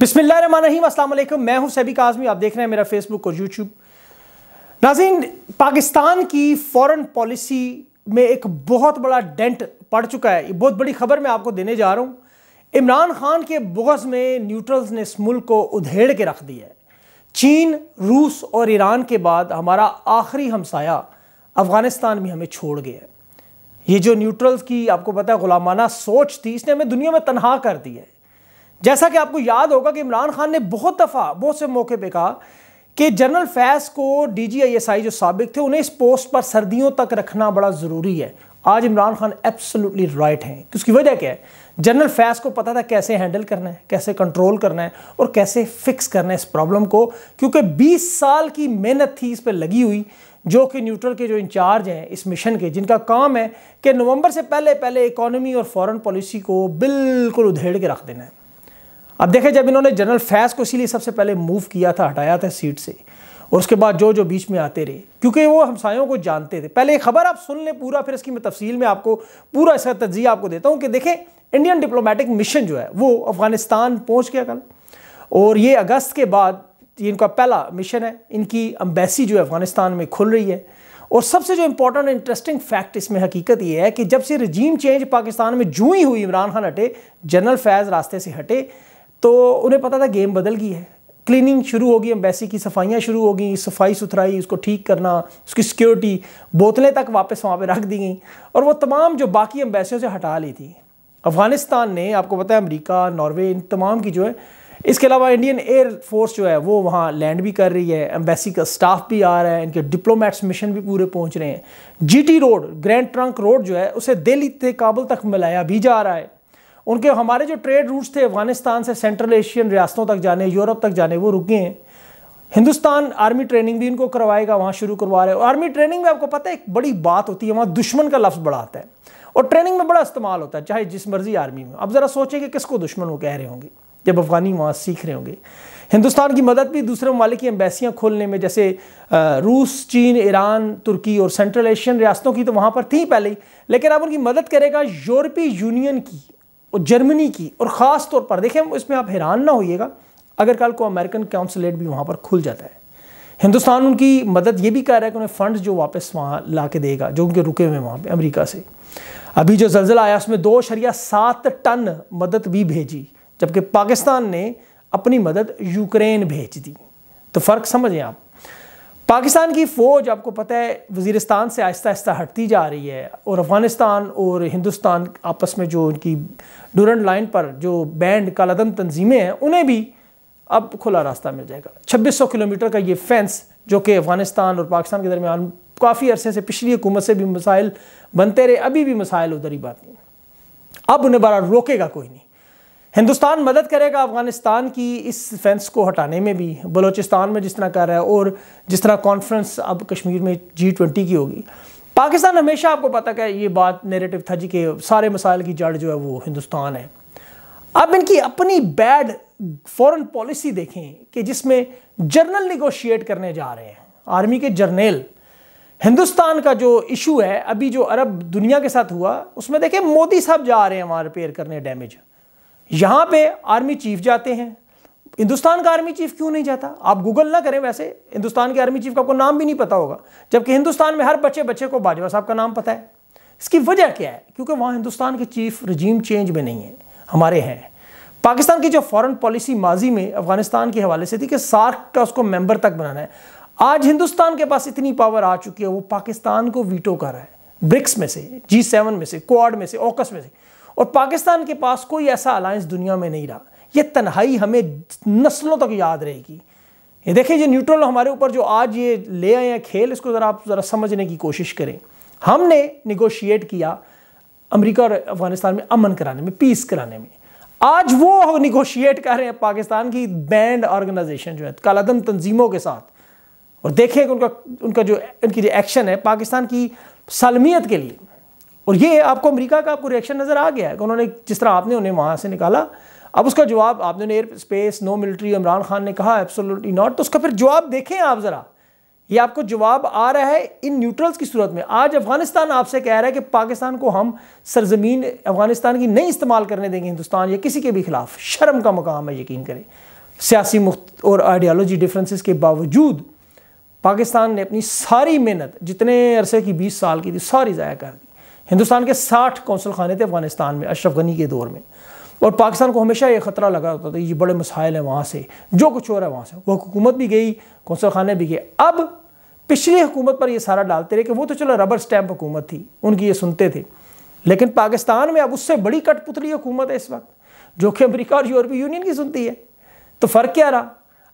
बिस्मिल्लाम असलम मैं हूं सैबिक आजमी आप देख रहे हैं मेरा फेसबुक और यूट्यूब नाजीन पाकिस्तान की फॉरेन पॉलिसी में एक बहुत बड़ा डेंट पड़ चुका है ये बहुत बड़ी खबर मैं आपको देने जा रहा हूँ इमरान खान के बोगस में न्यूट्रल्स ने इस मुल्क को उधेड़ के रख दिया है चीन रूस और ईरान के बाद हमारा आखिरी हमसाया अफ़गानिस्तान भी हमें छोड़ गया है ये जो न्यूट्रल्स की आपको पता है गुलामाना सोच थी इसने हमें दुनिया में तनहा कर दिया है जैसा कि आपको याद होगा कि इमरान खान ने बहुत दफ़ा बहुत से मौके पे कहा कि जनरल फैज को D G I S I जो सबक थे उन्हें इस पोस्ट पर सर्दियों तक रखना बड़ा ज़रूरी है आज इमरान खान एब्सोल्युटली राइट हैं उसकी वजह क्या है जनरल फैज को पता था कैसे हैंडल करना है कैसे कंट्रोल करना है और कैसे फिक्स करना है इस प्रॉब्लम को क्योंकि 20 साल की मेहनत थी इस पर लगी हुई जो कि न्यूट्रल के जो इंचार्ज हैं इस मिशन के जिनका काम है कि नवंबर से पहले पहले इकोनॉमी और फॉरेन पॉलिसी को बिल्कुल उधेड़ के रख देना है अब देखें जब इन्होंने जनरल फैज को इसीलिए सबसे पहले मूव किया था हटाया था सीट से और उसके बाद जो जो बीच में आते रहे क्योंकि वो हमसायों को जानते थे पहले एक खबर आप सुन लें पूरा फिर इसकी मैं तफसील में आपको पूरा इसका तजिया आपको देता हूँ कि देखें इंडियन डिप्लोमेटिक मिशन जो है वो अफगानिस्तान पहुँच गया कल और ये अगस्त के बाद ये इनका पहला मिशन है इनकी अम्बेसी जो है अफगानिस्तान में खुल रही है और सबसे जो इम्पोर्टेंट इंटरेस्टिंग फैक्ट इसमें हकीकत ये है कि जब से रजीम चेंज पाकिस्तान में जूँ ही हुई इमरान खान हटे जनरल फैज़ रास्ते से हटे तो उन्हें पता था गेम बदल गई है क्लीनिंग शुरू होगी एम्बेसी की सफाइयाँ शुरू हो गई सफाई सुथराई उसको ठीक करना उसकी सिक्योरिटी बोतलें तक वापस वहाँ पर रख दी गई और वह तमाम जो बाकी एम्बेसियों से हटा ली थी अफगानिस्तान ने आपको पता है अमरीका नॉर्वे इन तमाम की जो है इसके अलावा इंडियन एयर फोर्स जो है वो वहाँ लैंड भी कर रही है एम्बेसी का स्टाफ भी आ रहा है इनके डिप्लोमेट्स मिशन भी पूरे पहुँच रहे हैं GT road grand trunk road जो है उसे दिल्ली से काबुल तक मिलाया भी जा रहा है उनके हमारे जो ट्रेड रूट्स थे अफगानिस्तान से सेंट्रल एशियन रियासतों तक जाने यूरोप तक जाने वो रुक गए हैं हिंदुस्तान आर्मी ट्रेनिंग भी इनको करवाएगा वहाँ शुरू करवा रहे आर्मी ट्रेनिंग में आपको पता है एक बड़ी बात होती है वहाँ दुश्मन का लफ्ज़ बड़ा आता है और ट्रेनिंग में बड़ा इस्तेमाल होता है चाहे जिस मर्जी आर्मी में अब ज़रा सोचें कि किसको दुश्मन वो कह रहे होंगे जब अफगानी वहाँ सीख रहे होंगे हिंदुस्तान की मदद भी दूसरे ममालिक की एम्बेसियाँ खोलने में जैसे रूस चीन ईरान तुर्की और सेंट्रल एशियन रियासतों की तो वहाँ पर थी पहले ही लेकिन अब उनकी मदद करेगा यूरोपीय यूनियन की और जर्मनी की और ख़ास तौर पर देखें इसमें आप हैरान ना होइएगा अगर कल को अमेरिकन काउंसलेट भी वहाँ पर खुल जाता है हिंदुस्तान उनकी मदद ये भी कर रहा है कि उन्हें फ़ंड्स जो वापस वहाँ ला के देगा जो उनके रुके हुए हैं वहाँ पर अमरीका से अभी जो जलजिला आया उसमें दो शरिया सात टन मदद भी भेजी जबकि पाकिस्तान ने अपनी मदद यूक्रेन भेज दी तो फ़र्क समझें आप पाकिस्तान की फ़ौज आपको पता है वजीरस्तान से आहिस्ता आहिस्ता हटती जा रही है और अफ़गानिस्तान और हिंदुस्तान आपस में जो उनकी डूरेंट लाइन पर जो बैंड कालादम तंजीमें हैं उन्हें भी अब खुला रास्ता मिल जाएगा 2600 किलोमीटर का ये फेंस जो कि अफ़गानिस्तान और पाकिस्तान के दरमियान काफ़ी अरसे से पिछली हुकूमत से भी मसाइल बनते रहे अभी भी मसाइल उधर ही बात नहीं अब उन्हें बड़ा रोकेगा कोई नहीं हिंदुस्तान मदद करेगा अफ़गानिस्तान की इस फेंस को हटाने में भी बलूचिस्तान में जिस तरह कर रहा है और जिस तरह कॉन्फ्रेंस अब कश्मीर में जी ट्वेंटी की होगी पाकिस्तान हमेशा आपको पता क्या ये बात नेरेटिव था जी के सारे मसाइल की जड़ जो है वो हिंदुस्तान है अब इनकी अपनी बैड फॉरेन पॉलिसी देखें कि जिसमें जर्नल निगोशिएट करने जा रहे हैं आर्मी के जर्नेल हिंदुस्तान का जो इशू है अभी जो अरब दुनिया के साथ हुआ उसमें देखें मोदी साहब जा रहे हैं वहाँ रिपेयर करने डैमेज यहां पे आर्मी चीफ जाते हैं हिंदुस्तान का आर्मी चीफ क्यों नहीं जाता आप गूगल ना करें वैसे हिंदुस्तान के आर्मी चीफ का आपको नाम भी नहीं पता होगा जबकि हिंदुस्तान में हर बच्चे बच्चे को बाजवा साहब का नाम पता है इसकी वजह क्या है क्योंकि वहां हिंदुस्तान के चीफ रजीम चेंज में नहीं है हमारे हैं पाकिस्तान की जो फॉरेन पॉलिसी माजी में अफगानिस्तान के हवाले से थी कि सार्क का उसको मेंबर तक बनाना है आज हिंदुस्तान के पास इतनी पावर आ चुकी है वो पाकिस्तान को वीटो कर रहा है ब्रिक्स में से जी सेवन में से क्वाड में से ओकस में से और पाकिस्तान के पास कोई ऐसा अलायंस दुनिया में नहीं रहा यह तनहाई हमें नस्लों तक याद रहेगी ये देखिए ये न्यूट्रल हमारे ऊपर जो आज ये ले आए हैं खेल इसको ज़रा आप ज़रा समझने की कोशिश करें हमने निगोशिएट किया अमेरिका और अफगानिस्तान में अमन कराने में पीस कराने में आज वो निगोशिएट कर रहे हैं पाकिस्तान की बैंड ऑर्गेनाइजेशन जो है कालादम तंजीमों के साथ और देखें कि उनका उनका जो उनकी जो एक्शन है पाकिस्तान की सलमियत के लिए और ये आपको अमेरिका का आपको रिएक्शन नज़र आ गया है कि उन्होंने जिस तरह आपने उन्हें वहाँ से निकाला अब उसका जवाब आपने air space no military Imran Khan ने कहा एब्सोल्युटली नॉट तो उसका फिर जवाब देखें आप ज़रा ये आपको जवाब आ रहा है इन न्यूट्रल्स की सूरत में आज अफगानिस्तान आपसे कह रहा है कि पाकिस्तान को हम सरजमीन अफगानिस्तान की नहीं इस्तेमाल करने देंगे हिंदुस्तान या किसी के भी खिलाफ शर्म का मकाम है यकीन करें सियासी मुख्त और आइडियालॉजी डिफरेंसेस के बावजूद पाकिस्तान ने अपनी सारी मेहनत जितने अरसे की बीस साल की थी सारी ज़ाया कर दी हिंदुस्तान के साठ कौंसल खाने थे अफगानिस्तान में अशरफ गनी के दौर में और पाकिस्तान को हमेशा ये ख़तरा लगा होता था ये बड़े मसाइल हैं वहाँ से जो कुछ हो रहा है वहाँ से वह हुकूमत भी गई कौंसल खाने भी गए अब पिछली हुकूमत पर यह सारा डालते रहे कि वो तो चलो रबर स्टैम्प हुकूमत थी उनकी ये सुनते थे लेकिन पाकिस्तान में अब उससे बड़ी कठपुतली हुकूमत है इस वक्त जो कि अमरीका और यूरोपीय यूनियन की सुनती है तो फ़र्क क्या रहा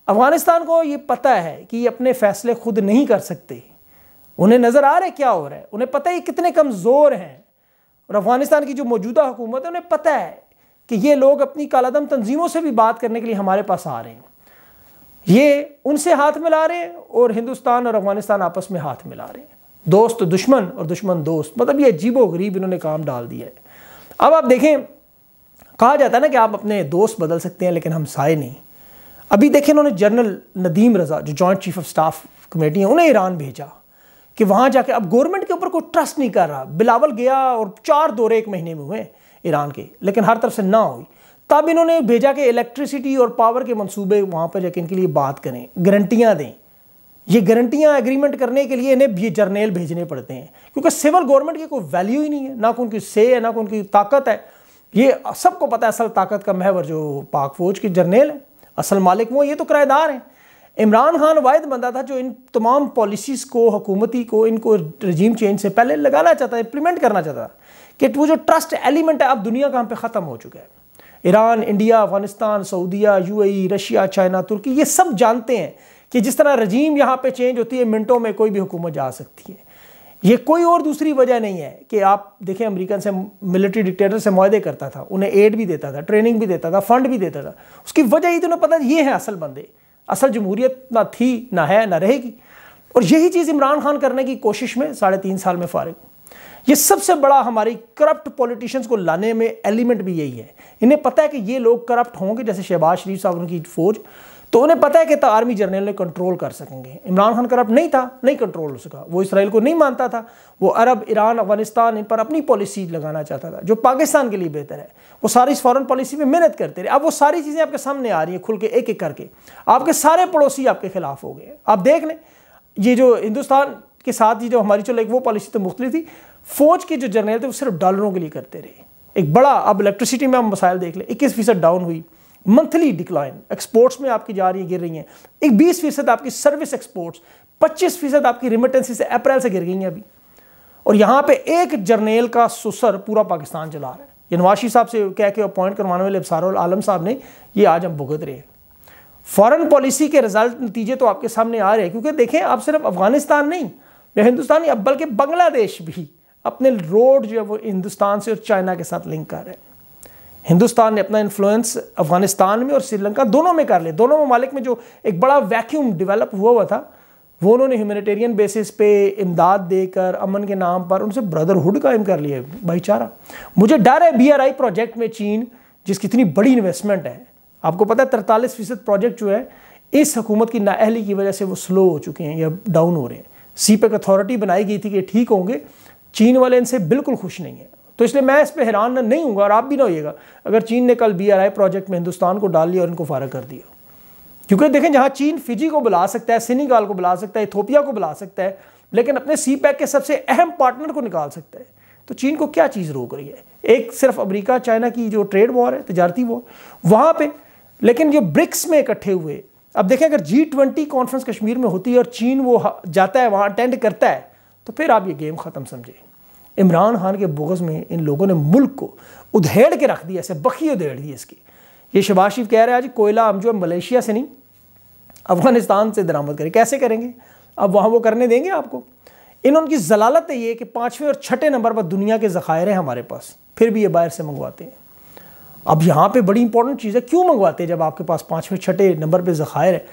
अफ़गानिस्तान को ये पता है कि ये अपने फ़ैसले खुद नहीं कर सकते उन्हें नज़र आ रहा है क्या हो रहा है उन्हें पता है कितने कमज़ोर हैं और अफ़गानिस्तान की जो मौजूदा हुकूमत है उन्हें पता है कि ये लोग अपनी कालादम तंजीमों से भी बात करने के लिए हमारे पास आ रहे हैं ये उनसे हाथ मिला रहे हैं और हिंदुस्तान और अफगानिस्तान आपस में हाथ मिला रहे हैं दोस्त दुश्मन और दुश्मन दोस्त मतलब ये अजीबो गरीब इन्होंने काम डाल दिया है अब आप देखें कहा जाता है ना कि आप अपने दोस्त बदल सकते हैं लेकिन हम साए नहीं अभी देखें इन्होंने जनरल नदीम रज़ा जो joint chief of staff committee है उन्हें ईरान भेजा कि वहाँ जाके अब गवर्नमेंट के ऊपर कोई ट्रस्ट नहीं कर रहा बिलावल गया और चार दौरे एक महीने में हुए ईरान के लेकिन हर तरफ से ना हुई तब इन्होंने भेजा कि इलेक्ट्रिसिटी और पावर के मंसूबे वहाँ पर जाके इनके लिए बात करें गारंटियाँ दें ये गारंटियाँ एग्रीमेंट करने के लिए इन्हें ये जर्नेल भेजने पड़ते हैं क्योंकि सिविल गवर्नमेंट की कोई वैल्यू ही नहीं है ना उनकी से है ना उनकी ताकत है ये सबको पता है असल ताकत का महवर जो पाक फौज के जर्नेल है असल मालिक वो ये तो किराएदार हैं इमरान खान वाद बंदा था जो इन तमाम पॉलिसीज़ को हुकूमती को इनको रजीम चेंज से पहले लगाना चाहता इम्प्लीमेंट करना चाहता था कि वो जो ट्रस्ट एलिमेंट है अब दुनिया का हम पे ख़त्म हो चुका है ईरान इंडिया अफगानिस्तान सऊदिया यूएई रशिया चाइना तुर्की ये सब जानते हैं कि जिस तरह रजीम यहाँ पर चेंज होती है मिनटों में कोई भी हुकूमत जा सकती है ये कोई और दूसरी वजह नहीं है कि आप देखें अमेरिकन से मिलिट्री डिक्टेटर से माहदे करता था उन्हें एड भी देता था ट्रेनिंग भी देता था फंड भी देता था उसकी वजह ही तो उन्हें पता ये है असल बंदे असल जमहूरियत ना थी ना है ना रहेगी और यही चीज़ इमरान खान करने की कोशिश में साढ़े तीन साल में फारग ये सबसे बड़ा हमारी करप्ट पॉलिटिशियंस को लाने में एलिमेंट भी यही है इन्हें पता है कि ये लोग करप्ट होंगे जैसे शहबाज शरीफ साहब उनकी फौज तो उन्हें पता है कि आर्मी जर्नल कंट्रोल कर सकेंगे इमरान खान करप्ट नहीं था नहीं कंट्रोल हो सका वो इसराइल को नहीं मानता था वो अरब ईरान अफगानिस्तान इन पर अपनी पॉलिसी लगाना चाहता था जो पाकिस्तान के लिए बेहतर है वो सारी इस फॉरन पॉलिसी में मेहनत करते रहे अब वो सारी चीज़ें आपके सामने आ रही हैं खुल के एक एक करके आपके सारे पड़ोसी आपके खिलाफ हो गए आप देख लें ये जो हिंदुस्तान के साथ ही जो हमारी चलो एक वो पॉलिसी तो मुख्तलि थी फौज के जो जर्नल थे वो सिर्फ डॉलरों के लिए करते रहे एक बड़ा अब इलेक्ट्रिसिटी में हम मसाइल देख लें इक्कीस फीसद डाउन हुई मंथली डिक्लाइन एक्सपोर्ट्स में आपकी जा रही है गिर रही हैं एक बीस फीसद आपकी सर्विस एक्सपोर्ट्स पच्चीस फीसद आपकी रिमिटेंसी से अप्रैल से गिर गई हैं अभी और यहाँ पे एक जर्नेल का सुसर पूरा पाकिस्तान चला रहा है ये नवाशी साहब से कह के अपॉइंट करवाने वाले अबसारुल आलम साहब ने ये आज हम भुगत रहे हैं फॉरन पॉलिसी के रिजल्ट नतीजे तो आपके सामने आ रहे हैं क्योंकि देखें आप सिर्फ अफगानिस्तान नहीं या हिंदुस्तान नहीं अब बल्कि बांग्लादेश भी अपने रोड जो है वो हिंदुस्तान से और चाइना के साथ लिंक कर रहे हैं हिंदुस्तान ने अपना इन्फ्लुएंस अफगानिस्तान में और श्रीलंका दोनों में कर लिया दोनों ममालिक में जो एक बड़ा वैक्यूम डेवलप हुआ हुआ था वो उन्होंने ह्यूमैनिटेरियन बेसिस पे इमदाद देकर अमन के नाम पर उनसे ब्रदरहुड कायम कर लिया भाईचारा मुझे डर है बी प्रोजेक्ट में चीन जिसकी इतनी बड़ी इन्वेस्टमेंट है आपको पता है तरतालीस फीसद प्रोजेक्ट जो है इस हकूमत की नाअहली की वजह से वो स्लो हो चुके हैं या डाउन हो रहे हैं सी पैक अथॉरिटी बनाई गई थी कि ठीक होंगे चीन वाले इनसे बिल्कुल खुश नहीं है तो इसलिए मैं इस पर हैरान नहीं हूँ और आप भी ना होइएगा अगर चीन ने कल बी प्रोजेक्ट में हिंदुस्तान को डाल लिया और इनको फारग कर दिया क्योंकि देखें जहाँ चीन फिजी को बुला सकता है सिनीगाल को बुला सकता है इथोपिया को बुला सकता है लेकिन अपने सी पैक के सबसे अहम पार्टनर को निकाल सकता है तो चीन को क्या चीज़ रोक रही है एक सिर्फ अमेरिका चाइना की जो ट्रेड वॉर है तजारती वॉर वहाँ पे लेकिन जो ब्रिक्स में इकट्ठे हुए अब देखें अगर जी ट्वेंटी कॉन्फ्रेंस कश्मीर में होती है और चीन वो जाता है वहाँ अटेंड करता है तो फिर आप ये गेम ख़त्म समझें इमरान खान के बोगस में इन लोगों ने मुल्क को उधेड़ के रख दिया ऐसे बखी उधेड़ दी इसकी ये शबाज शरीफ कह रहे हैं आज कोयला हम जो है मलेशिया से नहीं अफगानिस्तान से दरामद करें कैसे करेंगे अब वहाँ वो करने देंगे आपको इन उनकी जलालत है ये कि पाँचवें और छठे नंबर पर दुनिया के ज़खायर हैं हमारे पास फिर भी ये बाहर से मंगवाते हैं अब यहाँ पे बड़ी इंपॉर्टेंट चीज़ है क्यों मंगवाते हैं जब आपके पास पाँचवें छठे नंबर पे ज़खायर है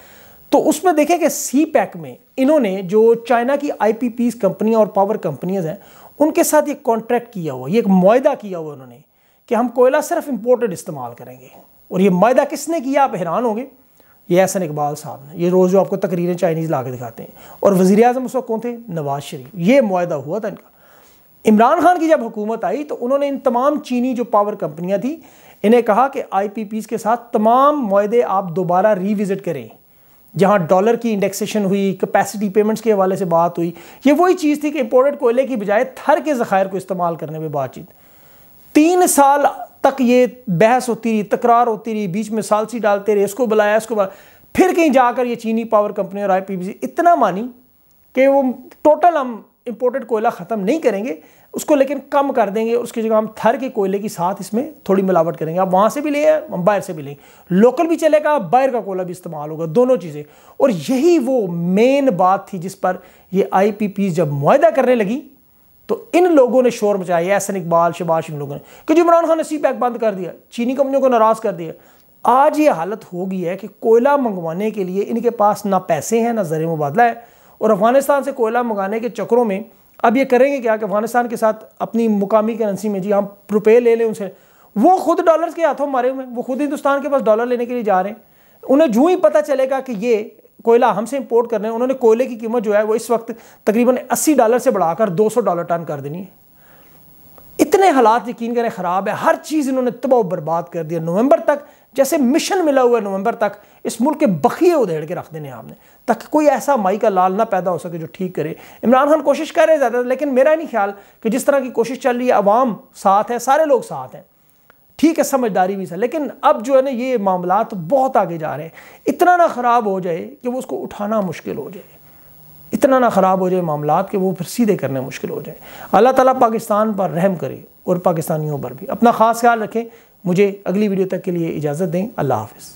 तो उसमें देखें कि सी पैक में इन्होंने जो चाइना की आई पी कंपनियाँ और पावर कंपनियाँ हैं उनके साथ ये कॉन्ट्रैक्ट किया हुआ ये एक माहा किया हुआ उन्होंने कि हम कोयला सिर्फ इम्पोर्टेड इस्तेमाल करेंगे और ये माहा किसने किया आप हैरान होंगे ये एहसन इकबाल साहब ने ये रोज़ जो आपको तकरीरें चाइनीज़ ला के दिखाते हैं और वज़ी अजम उस वक्त कौन थे नवाज शरीफ ये माहा हुआ था इनका इमरान खान की जब हुकूमत आई तो उन्होंने इन तमाम चीनी जो पावर कंपनियाँ थी इन्हें कहा कि आई पी पी के साथ तमाम माहे आप दोबारा रीविज़िट करें जहां डॉलर की इंडेक्सेशन हुई कैपेसिटी पेमेंट्स के हवाले से बात हुई ये वही चीज़ थी कि इम्पोर्टेड कोयले की बजाय थर के ज़खायर को इस्तेमाल करने पर बातचीत तीन साल तक ये बहस होती रही तकरार होती रही बीच में सालसी डालते रहे इसको बुलाया इसको बुलाया फिर कहीं जाकर ये चीनी पावर कंपनी और आई इतना मानी कि वो टोटल हम इम्पोर्टेड कोयला ख़त्म नहीं करेंगे उसको लेकिन कम कर देंगे उसकी जगह हम थर के कोयले के साथ इसमें थोड़ी मिलावट करेंगे आप वहाँ से भी लें हम बाहर से भी लें लोकल भी चलेगा बाहर का कोयला भी इस्तेमाल होगा दोनों चीज़ें और यही वो मेन बात थी जिस पर ये आई जब माहा करने लगी तो इन लोगों ने शोर मचाया एहसन इकबाल शबाश इन लोगों ने क्योंकि इमरान खान ने सी पैक बंद कर दिया चीनी कंपनियों को नाराज़ कर दिया आज ये हालत हो गई है कि कोयला मंगवाने के लिए इनके पास ना पैसे हैं ना ज़र मुबादला है और अफगानिस्तान से कोयला मंगाने के चक्रों में अब ये करेंगे क्या कि अफगानिस्तान के साथ अपनी मुकामी करेंसी में जी हम रुपये ले लें उनसे वो खुद डॉलर के हाथों मारे हुए हैं वो खुद हिंदुस्तान के पास डॉलर लेने के लिए जा रहे हैं उन्हें जूँ ही पता चलेगा कि ये कोयला हमसे इंपोर्ट कर रहे हैं उन्होंने कोयले की कीमत जो है वो इस वक्त तकरीबन 80 डॉलर से बढ़ाकर 200 डॉलर टन कर देनी है इतने हालात यकीन करें ख़राब है हर चीज़ इन्होंने तबाह बर्बाद कर दिया नवंबर तक जैसे मिशन मिला हुआ है नवंबर तक इस मुल्क के बखिए उधेड़ के रख देने आपने ताकि कोई ऐसा माई का लाल ना पैदा हो सके जो ठीक करे इमरान खान कोशिश कर रहे ज़्यादा लेकिन मेरा नहीं ख्याल कि जिस तरह की कोशिश चल रही है आवाम साथ है सारे लोग साथ हैं ठीक है समझदारी भी सर लेकिन अब जो है ना ये मामला तो बहुत आगे जा रहे हैं इतना ना ख़राब हो जाए कि वो उसको उठाना मुश्किल हो जाए इतना ना ख़राब हो जाए मामला कि वो फिर सीधे करने मुश्किल हो जाए अल्लाह ताला पाकिस्तान पर रहम करे और पाकिस्तानियों पर भी अपना ख़ास ख्याल रखें मुझे अगली वीडियो तक के लिए इजाज़त दें अल्लाह हाफिज़